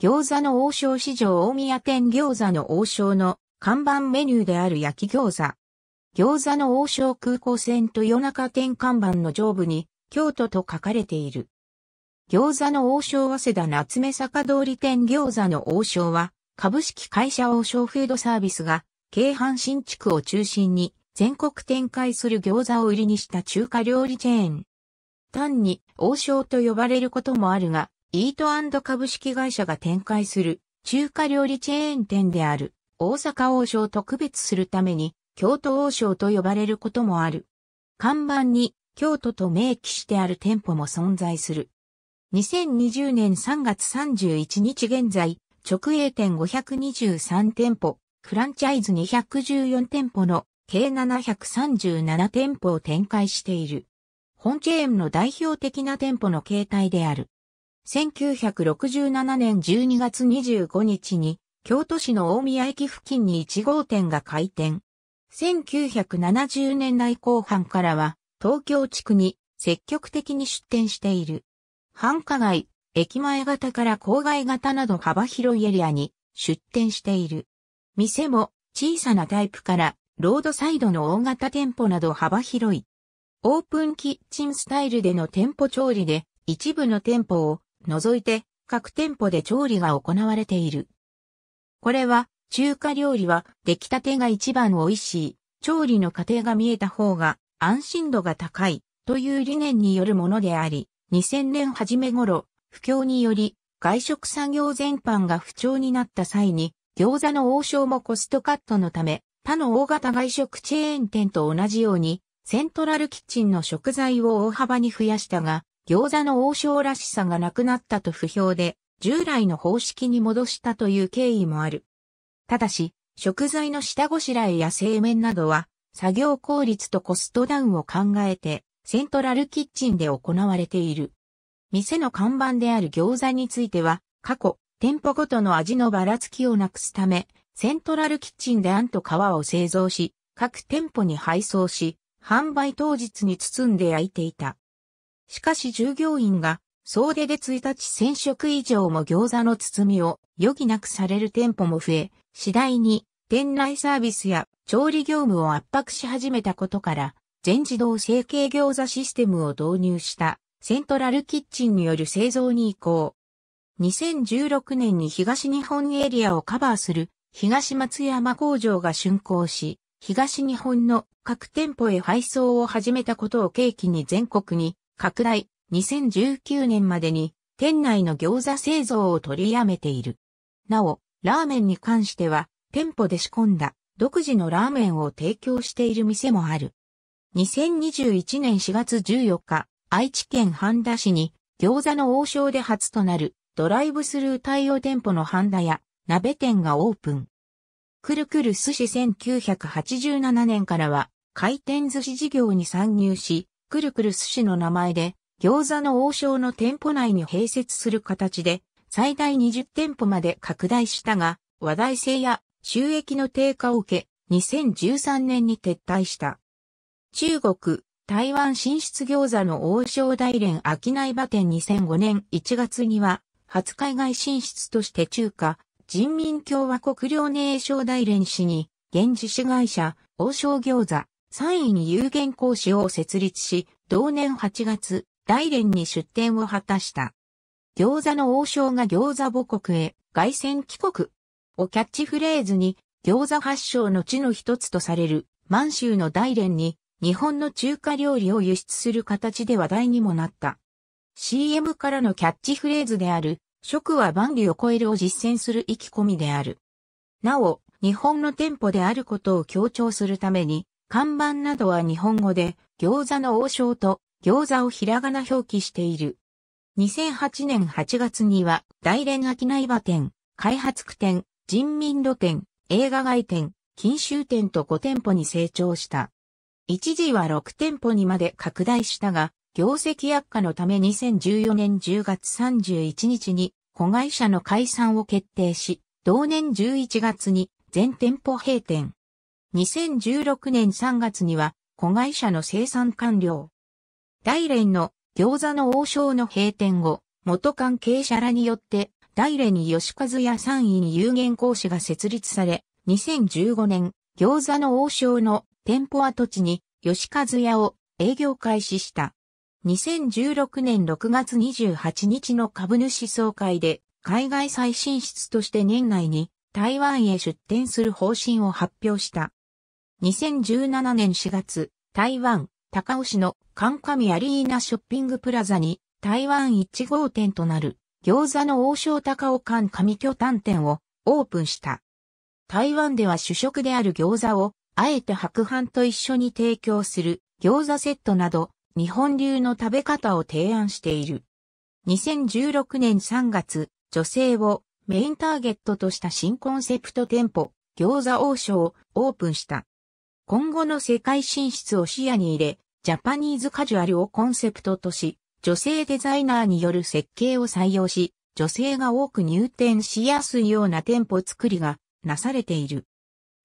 餃子の王将市場大宮店餃子の王将の看板メニューである焼き餃子。餃子の王将空港線と夜中店看板の上部に京都と書かれている。餃子の王将早稲田夏目坂通り店餃子の王将は株式会社王将フードサービスが京阪新地区を中心に全国展開する餃子を売りにした中華料理チェーン。単に王将と呼ばれることもあるが、イート株式会社が展開する中華料理チェーン店である大阪王将と区別するために京都王将と呼ばれることもある。看板に京都と明記してある店舗も存在する。2020年3月31日現在、直営店523店舗、フランチャイズ214店舗の計737店舗を展開している。本チェーンの代表的な店舗の形態である。1967年12月25日に、京都市の大宮駅付近に1号店が開店。1970年代後半からは、東京地区に積極的に出店している。繁華街、駅前型から郊外型など幅広いエリアに出店している。店も小さなタイプからロードサイドの大型店舗など幅広い。オープンキッチンスタイルでの店舗調理で一部の店舗を除いて各店舗で調理が行われている。これは中華料理は出来たてが一番美味しい、調理の過程が見えた方が安心度が高いという理念によるものであり、2000年初め頃、不況により外食産業全般が不調になった際に、餃子の王将もコストカットのため、他の大型外食チェーン店と同じように、セントラルキッチンの食材を大幅に増やしたが、餃子の王将らしさがなくなったと不評で、従来の方式に戻したという経緯もある。ただし、食材の下ごしらえや製麺などは、作業効率とコストダウンを考えて、セントラルキッチンで行われている。店の看板である餃子については、過去、店舗ごとの味のばらつきをなくすため、セントラルキッチンであんと皮を製造し、各店舗に配送し、販売当日に包んで焼いていた。しかし従業員が総出で1日1000食以上も餃子の包みを余儀なくされる店舗も増え、次第に店内サービスや調理業務を圧迫し始めたことから、全自動成形餃子システムを導入したセントラルキッチンによる製造に移行。2016年に東日本エリアをカバーする東松山工場が竣工し、東日本の各店舗へ配送を始めたことを契機に全国に拡大、2019年までに店内の餃子製造を取りやめている。なお、ラーメンに関しては、店舗で仕込んだ独自のラーメンを提供している店もある。2021年4月14日、愛知県半田市に餃子の王将で初となるドライブスルー対応店舗の半田や鍋店がオープン。くるくる寿司1987年からは回転寿司事業に参入し、くるくる寿司の名前で、餃子の王将の店舗内に併設する形で、最大20店舗まで拡大したが、話題性や収益の低下を受け、2013年に撤退した。中国、台湾進出餃子の王将大連商内場店2005年1月には、初海外進出として中華、人民共和国領寧省大連市に、現自主会社、王将餃子、三位に有限講師を設立し、同年8月、大連に出展を果たした。餃子の王将が餃子母国へ外戦帰国をキャッチフレーズに、餃子発祥の地の一つとされる満州の大連に日本の中華料理を輸出する形で話題にもなった。CM からのキャッチフレーズである、食は万里を超えるを実践する意気込みである。なお、日本の店舗であることを強調するために、看板などは日本語で、餃子の王将と餃子をひらがな表記している。2008年8月には、大連商内場店、開発区店、人民路店、映画外店、金州店と5店舗に成長した。一時は6店舗にまで拡大したが、業績悪化のため2014年10月31日に子会社の解散を決定し、同年11月に全店舗閉店。2016年3月には子会社の生産完了。大連の餃子の王将の閉店後、元関係者らによって大連に吉和屋三位に有限講師が設立され、2015年、餃子の王将の店舗跡地に吉和屋を営業開始した。2016年6月28日の株主総会で海外再進出として年内に台湾へ出店する方針を発表した。2017年4月、台湾、高雄市の関上アリーナショッピングプラザに台湾1号店となる餃子の王将高尾館上巨丹店をオープンした。台湾では主食である餃子をあえて白飯と一緒に提供する餃子セットなど日本流の食べ方を提案している。2016年3月、女性をメインターゲットとした新コンセプト店舗餃子王将をオープンした。今後の世界進出を視野に入れ、ジャパニーズカジュアルをコンセプトとし、女性デザイナーによる設計を採用し、女性が多く入店しやすいような店舗作りがなされている。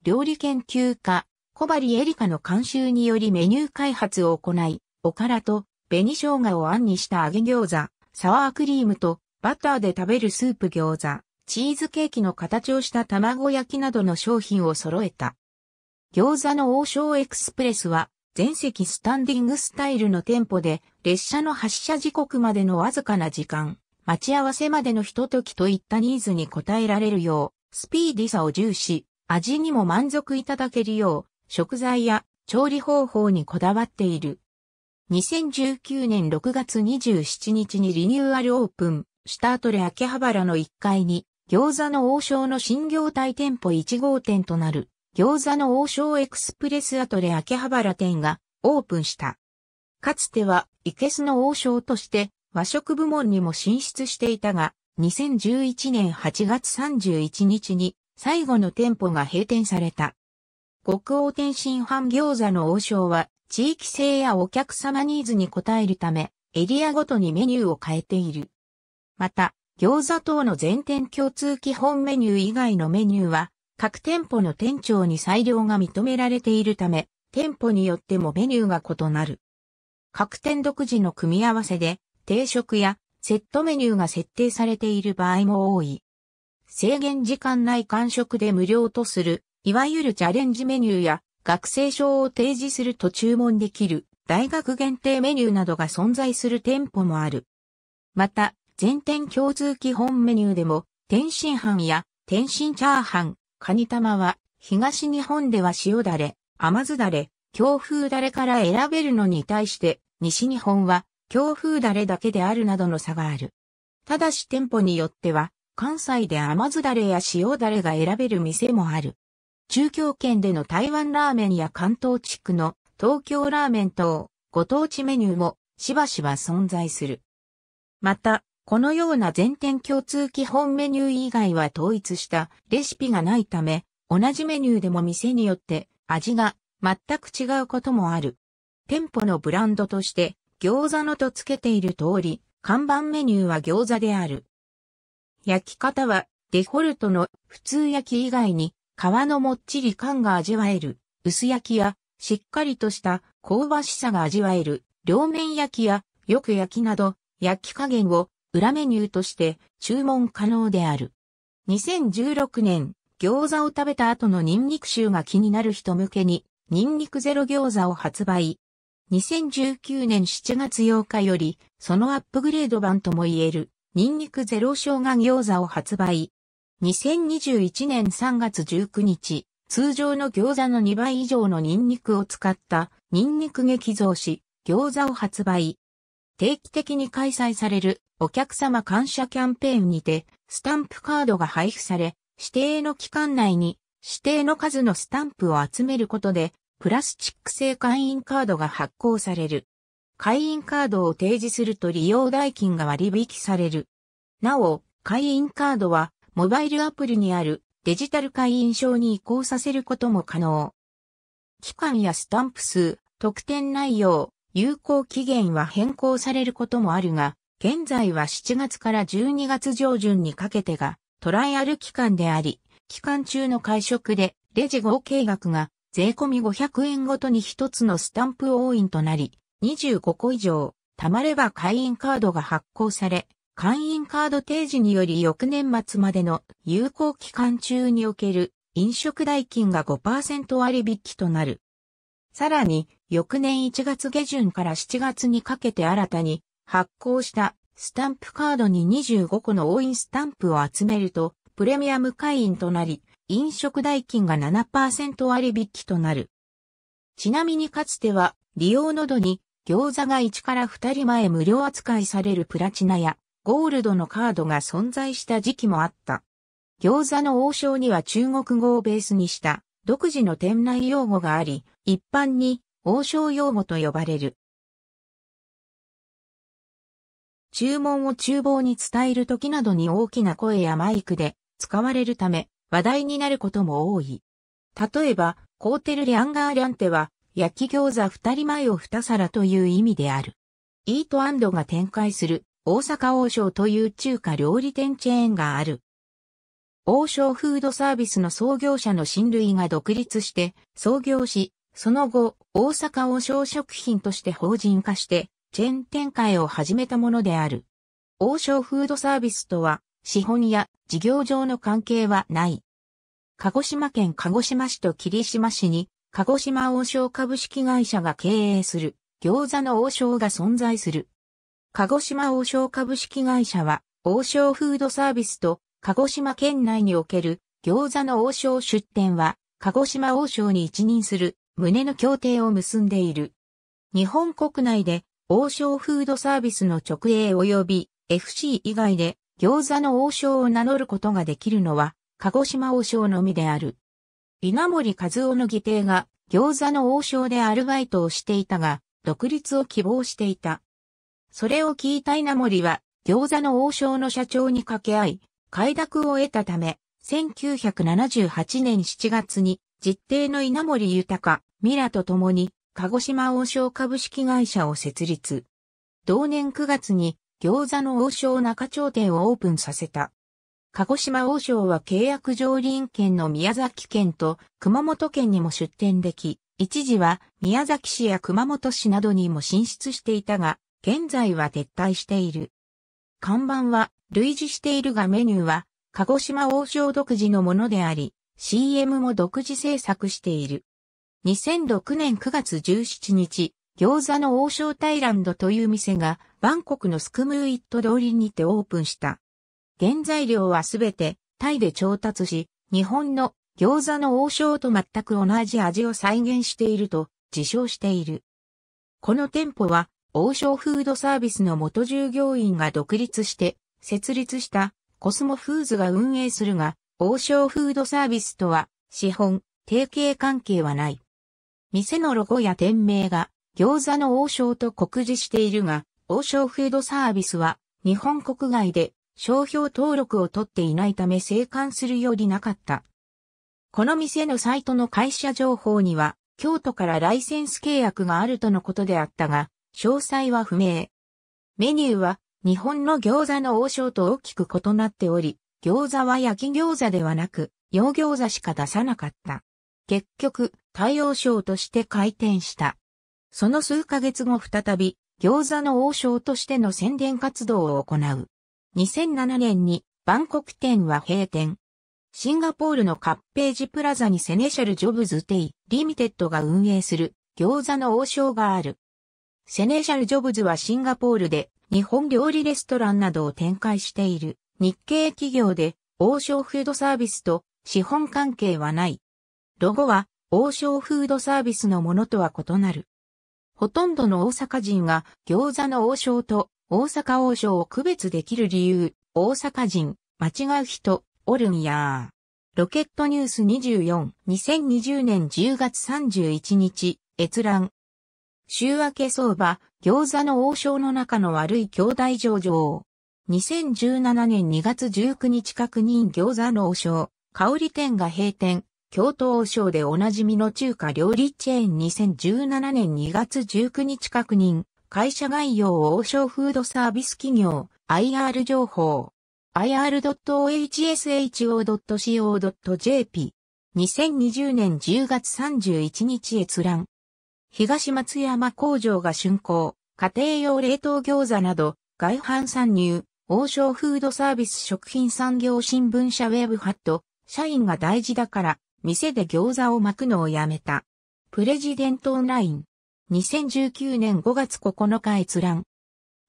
料理研究家、小針エリカの監修によりメニュー開発を行い、おからと紅生姜をあんにした揚げ餃子、サワークリームとバターで食べるスープ餃子、チーズケーキの形をした卵焼きなどの商品を揃えた。餃子の王将エクスプレスは、全席スタンディングスタイルの店舗で、列車の発車時刻までのわずかな時間、待ち合わせまでのひと時といったニーズに応えられるよう、スピーディさを重視、味にも満足いただけるよう、食材や調理方法にこだわっている。2019年6月27日にリニューアルオープンした後で秋葉原の1階に餃子の王将の新業態店舗1号店となる餃子の王将エクスプレスアトレ秋葉原店がオープンした。かつては、イケスの王将として和食部門にも進出していたが、2011年8月31日に最後の店舗が閉店された。国王天津飯餃子の王将は地域性やお客様ニーズに応えるためエリアごとにメニューを変えている。また、餃子等の全店共通基本メニュー以外のメニューは各店舗の店長に裁量が認められているため、店舗によってもメニューが異なる。各店独自の組み合わせで、定食やセットメニューが設定されている場合も多い。制限時間内完食で無料とする、いわゆるチャレンジメニューや学生証を提示すると注文できる大学限定メニューなどが存在する店舗もある。また、全店共通基本メニューでも、天津飯や天津チャーハン、カニ玉は、東日本では塩だれ、甘酢だれ、強風だれから選べるのに対して、西日本は、強風だれだけであるなどの差がある。ただし店舗によっては、関西で甘酢だれや塩だれが選べる店もある。中京圏での台湾ラーメンや関東地区の東京ラーメン等、ご当地メニューもしばしば存在する。また、このような全店共通基本メニュー以外は統一したレシピがないため、同じメニューでも店によって味が全く違うこともある。店舗のブランドとして餃子のとつけている通り、看板メニューは餃子である。焼き方はデフォルトの普通焼き以外に皮のもっちり感が味わえる薄焼きやしっかりとした香ばしさが味わえる両面焼きやよく焼きなど焼き加減を裏メニューとして注文可能である。2016年、餃子を食べた後のニンニク臭が気になる人向けに、ニンニクゼロ餃子を発売。2019年7月8日より、そのアップグレード版とも言える、ニンニクゼロ生姜餃子を発売。2021年3月19日、通常の餃子の2倍以上のニンニクを使った、ニンニク激増し、餃子を発売。定期的に開催されるお客様感謝キャンペーンにて、スタンプカードが配布され、指定の期間内に指定の数のスタンプを集めることで、プラスチック製会員カードが発行される。会員カードを提示すると利用代金が割引される。なお、会員カードは、モバイルアプリにあるデジタル会員証に移行させることも可能。期間やスタンプ数、特典内容、有効期限は変更されることもあるが、現在は7月から12月上旬にかけてがトライアル期間であり、期間中の会食でレジ合計額が税込み500円ごとに一つのスタンプ応印となり、25個以上、貯まれば会員カードが発行され、会員カード提示により翌年末までの有効期間中における飲食代金が5%割引となる。さらに、翌年1月下旬から7月にかけて新たに発行したスタンプカードに25個の押印スタンプを集めると、プレミアム会員となり、飲食代金が7%割引となる。ちなみにかつては、利用の度に餃子が1から2人前無料扱いされるプラチナやゴールドのカードが存在した時期もあった。餃子の王将には中国語をベースにした独自の店内用語があり、一般に王将用語と呼ばれる。注文を厨房に伝える時などに大きな声やマイクで使われるため話題になることも多い。例えば、コーテルリャンガーリャンテは焼き餃子二人前を二皿という意味である。イートアンドが展開する大阪王将という中華料理店チェーンがある。王将フードサービスの創業者の親類が独立して創業し、その後、大阪王将食品として法人化して、チェーン展開を始めたものである。王将フードサービスとは、資本や事業上の関係はない。鹿児島県鹿児島市と霧島市に、鹿児島王将株式会社が経営する、餃子の王将が存在する。鹿児島王将株式会社は、王将フードサービスと、鹿児島県内における餃子の王将出店は、鹿児島王将に一任する旨の協定を結んでいる。日本国内で王将フードサービスの直営及び FC 以外で餃子の王将を名乗ることができるのは鹿児島王将のみである。稲森和夫の義弟が餃子の王将でアルバイトをしていたが、独立を希望していた。それを聞いた稲森は餃子の王将の社長に掛け合い、快諾を得たため、1978年7月に実弟の稲森豊、ミラと共に鹿児島王将株式会社を設立。同年9月に餃子の王将中町店をオープンさせた。鹿児島王将は契約上林県の宮崎県と熊本県にも出店でき、一時は宮崎市や熊本市などにも進出していたが、現在は撤退している。看板は類似しているがメニューは鹿児島王将独自のものであり、CM も独自制作している。2006年9月17日、餃子の王将タイランドという店が、バンコクのスクムーイット通りにてオープンした。原材料はすべて、タイで調達し、日本の餃子の王将と全く同じ味を再現していると自称している。この店舗は、王将フードサービスの元従業員が独立して、設立したコスモフーズが運営するが、王将フードサービスとは、資本、提携関係はない。店のロゴや店名が餃子の王将と酷似しているが、王将フードサービスは日本国外で商標登録を取っていないため生還するよりなかった。この店のサイトの会社情報には、京都からライセンス契約があるとのことであったが、詳細は不明。メニューは、日本の餃子の王将と大きく異なっており、餃子は焼き餃子ではなく、洋餃子しか出さなかった。結局、対応賞として開店した。その数ヶ月後再び、餃子の王将としての宣伝活動を行う。2007年に、バンコク店は閉店。シンガポールのカッページプラザにセネシャル・ジョブズ・テイ・リミテッドが運営する餃子の王将がある。セネシャル・ジョブズはシンガポールで日本料理レストランなどを展開している日系企業で王将フードサービスと資本関係はない。ロゴは王将フードサービスのものとは異なる。ほとんどの大阪人が餃子の王将と大阪王将を区別できる理由、大阪人、間違う人、おるんやー。ロケットニュース24、2020年10月31日、閲覧。週明け相場、餃子の王将の中の悪い兄弟上場。2017年2月19日確認餃子の王将、香り店が閉店、京都王将でおなじみの中華料理チェーン2017年2月19日確認、会社概要王将フードサービス企業、IR 情報、ir.ohsho.co.jp、2020年10月31日閲覧。東松山工場が竣工、家庭用冷凍餃子など、外販参入、王将フードサービス食品産業新聞社ウェブハット、社員が大事だから、店で餃子を巻くのをやめた。プレジデントオンライン。2019年5月9日閲覧。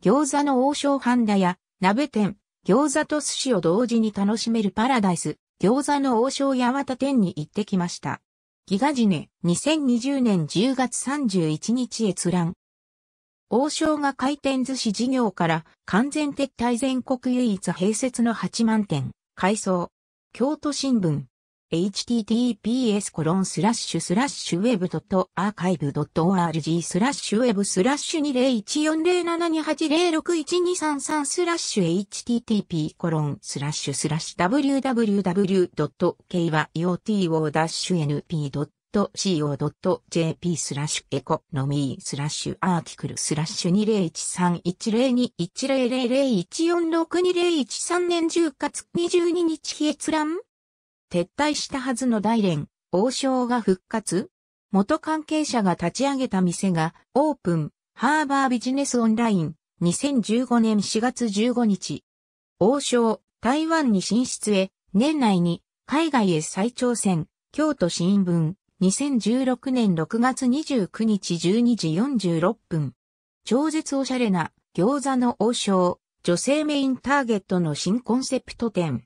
餃子の王将ハンダや鍋店、餃子と寿司を同時に楽しめるパラダイス、餃子の王将八幡店に行ってきました。ギガジネ、2020年10月31日閲覧。王将が回転寿司事業から完全撤退全国唯一併設の8万店、改装。京都新聞。https コロンスラッシュスラッシュウェブドットアーカイブドット org スラッシュウェブスラッシュ20140728061233スラッシュ http コロンスラッシュスラッシュ www.kyoto-np.com co.jp スラッシュエコノミースラッシュアーティクルスラッシュ2013102100146201 3年10月22日閲覧撤退したはずの大連、王将が復活元関係者が立ち上げた店がオープン、ハーバービジネスオンライン、2015年4月15日。王将、台湾に進出へ、年内に海外へ再挑戦、京都新聞、2016年6月29日12時46分。超絶おしゃれな餃子の王将、女性メインターゲットの新コンセプト店。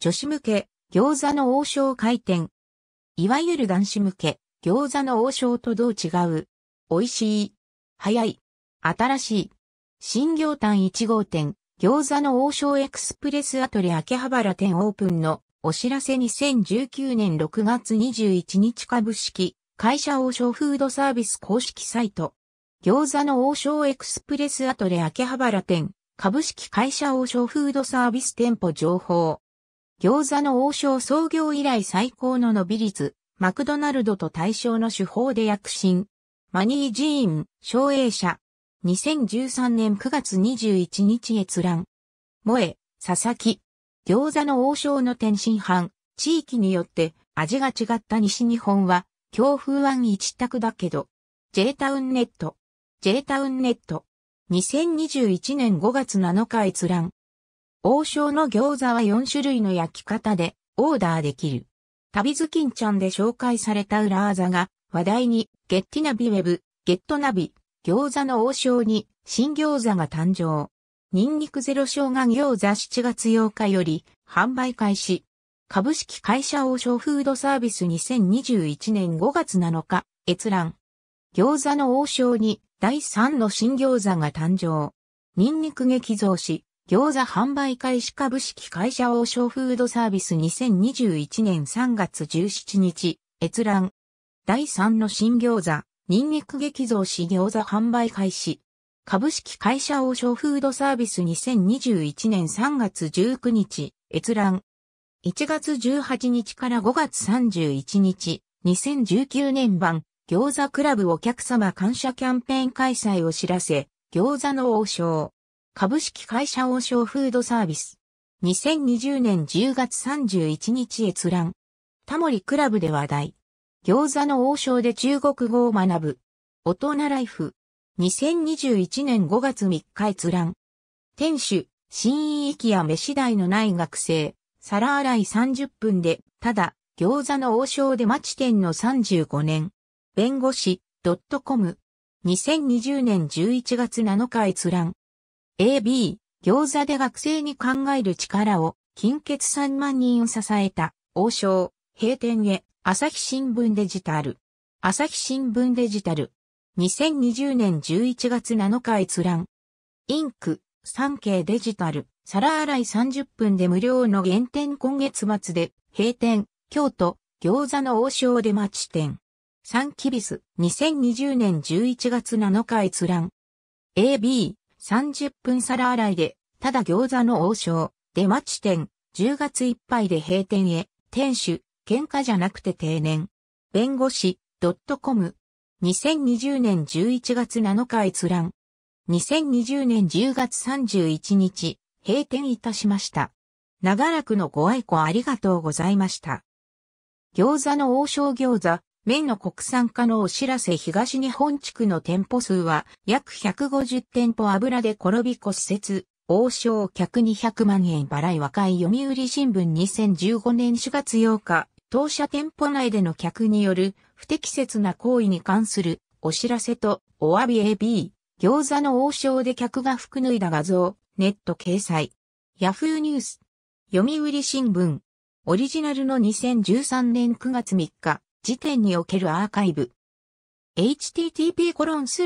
女子向け、餃子の王将開店。いわゆる男子向け、餃子の王将とどう違う。美味しい。早い。新しい。新業丹1号店、餃子の王将エクスプレスアトレ秋葉原店オープンのお知らせ2019年6月21日株式、会社王将フードサービス公式サイト。餃子の王将エクスプレスアトレ秋葉原店、株式会社王将フードサービス店舗情報。餃子の王将創業以来最高の伸び率、マクドナルドと対象の手法で躍進。マニー・ジーン、省営者。2013年9月21日閲覧。萌え、佐々木。餃子の王将の天津飯。地域によって味が違った西日本は、強風湾一択だけど。J タウンネット。J タウンネット。2021年5月7日閲覧。王将の餃子は4種類の焼き方でオーダーできる。旅ズキンちゃんで紹介された裏技が話題にゲッティナビウェブ、ゲットナビ、餃子の王将に新餃子が誕生。ニンニクゼロ生姜餃子7月8日より販売開始。株式会社王将フードサービス2021年5月7日、閲覧。餃子の王将に第3の新餃子が誕生。ニンニク激増し、餃子販売開始株式会社王将フードサービス2021年3月17日、閲覧。第3の新餃子、ニンニク激増し餃子販売開始。株式会社王将フードサービス2021年3月19日、閲覧。1月18日から5月31日、2019年版、餃子クラブお客様感謝キャンペーン開催を知らせ、餃子の王将。株式会社王将フードサービス。2020年10月31日閲覧。タモリクラブで話題。餃子の王将で中国語を学ぶ。大人ライフ。2021年5月3日閲覧。店主、新域や飯代のない学生、皿洗い30分で、ただ、餃子の王将でち店の35年。弁護士、ドットコム。2020年11月7日閲覧。AB、餃子で学生に考える力を、金欠3万人を支えた、王将、閉店へ、朝日新聞デジタル。朝日新聞デジタル。2020年11月7日閲覧。インク、産経デジタル、皿洗い30分で無料の原点今月末で、閉店、京都、餃子の王将で待ち店。サンキビス、2020年11月7日閲覧。AB、30分皿洗いで、ただ餃子の王将、出待ち店、10月いっぱいで閉店へ、店主、喧嘩じゃなくて定年。弁護士、ドットコム。2020年11月7日閲覧。2020年10月31日、閉店いたしました。長らくのご愛顧ありがとうございました。餃子の王将餃子、麺の国産化のお知らせ東日本地区の店舗数は約150店舗油で転び骨折、王将客200万円払い若い読売新聞2015年4月8日、当社店舗内での客による不適切な行為に関するお知らせとお詫び AB、餃子の王将で客が服脱いだ画像、ネット掲載。ヤフーニュース、読売新聞、オリジナルの2013年9月3日、時点におけるアーカイブ。http://web.archive.org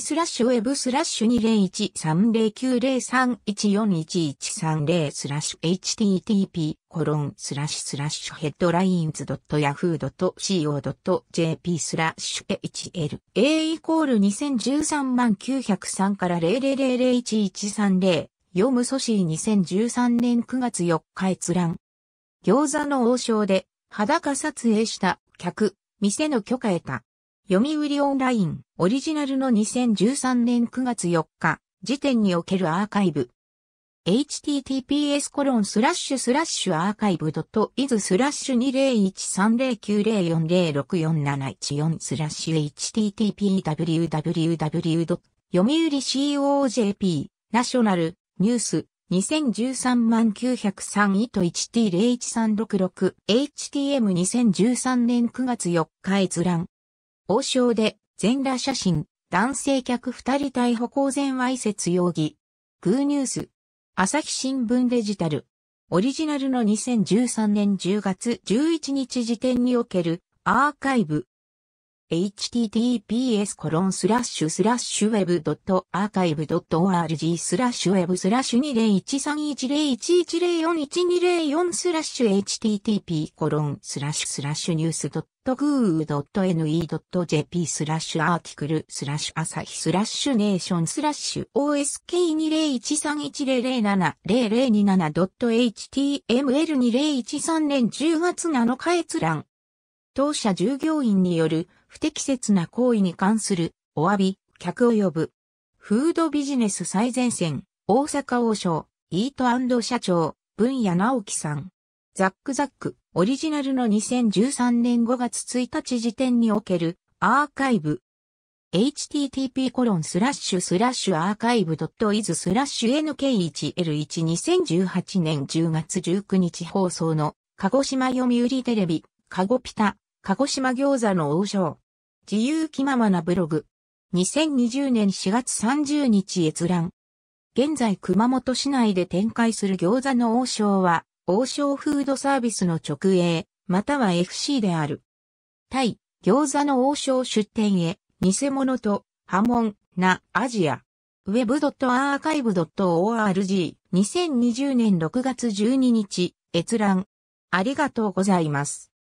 スラッシュ web スラッシュ2 0 1 3 0 9 0 3 1 4 1 1 3 0スラッシュ http コロンスラッシュスラッシュヘッドラインズ .yahoo.co.jp スラッシュ hl a イコール2013万903から0001130読む組織2013年9月4日閲覧餃子の王将で裸撮影した客、店の許可得た。読売オンラインオリジナルの2013年9月4日時点におけるアーカイブ。https コロンスラッシュスラッシュアーカイブドットイズスラッシュ2013090406471スラッシュ http www. 読売 COJP ナショナルニュース2013万903位と 1T01366、HTM2013 年9月4日閲覧。王将で、全裸写真、男性客2人逮捕公然わいせつ容疑。グーニュース。朝日新聞デジタル。オリジナルの2013年10月11日時点におけるアーカイブ。https コロンスラッシュスラッシュウェブドットアーカイブドット org スラッシュウェブスラッシュ20131011041204スラッシュ http コロンスラッシュスラッシュニュースドット goo.ne.jp スラッシュアーティクルスラッシュ朝日スラッシュネーションスラッシュ osk201310070027.html2013 年10月7日閲覧当社従業員による不適切な行為に関するお詫び、客を呼ぶ。フードビジネス最前線、大阪王将、イート社長、文谷直樹さん。ザックザック、オリジナルの2013年5月1日時点におけるアーカイブ。http コロンスラッシュスラッシュアーカイブ .is スラッシュ NK1L12018 年10月19日放送の鹿児島読売テレビ、鹿児ピタ、鹿児島餃子の王将。自由気ままなブログ。2020年4月30日閲覧。現在熊本市内で展開する餃子の王将は、王将フードサービスの直営、または FC である。対、餃子の王将出店へ、偽物と、波紋、な、アジア。web.archive.org、2020年6月12日、閲覧。ありがとうございます。